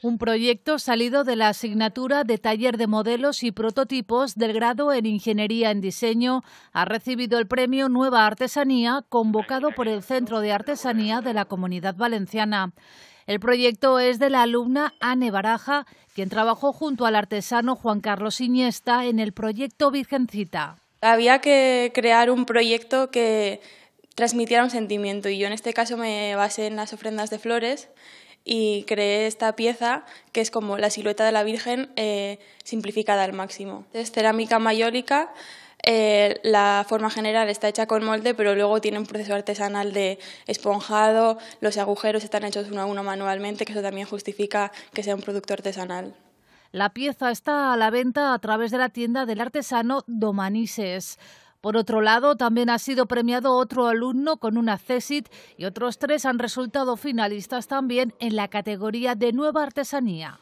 Un proyecto salido de la asignatura de Taller de Modelos y Prototipos del grado en Ingeniería en Diseño ha recibido el premio Nueva Artesanía convocado por el Centro de Artesanía de la Comunidad Valenciana. El proyecto es de la alumna Anne Baraja, quien trabajó junto al artesano Juan Carlos Iniesta en el proyecto Virgencita. Había que crear un proyecto que transmitiera un sentimiento y yo en este caso me basé en las ofrendas de flores y creé esta pieza que es como la silueta de la Virgen eh, simplificada al máximo. Es cerámica mayólica. Eh, la forma general está hecha con molde, pero luego tiene un proceso artesanal de esponjado, los agujeros están hechos uno a uno manualmente, que eso también justifica que sea un producto artesanal. La pieza está a la venta a través de la tienda del artesano Domanises. Por otro lado, también ha sido premiado otro alumno con una CESIT y otros tres han resultado finalistas también en la categoría de nueva artesanía.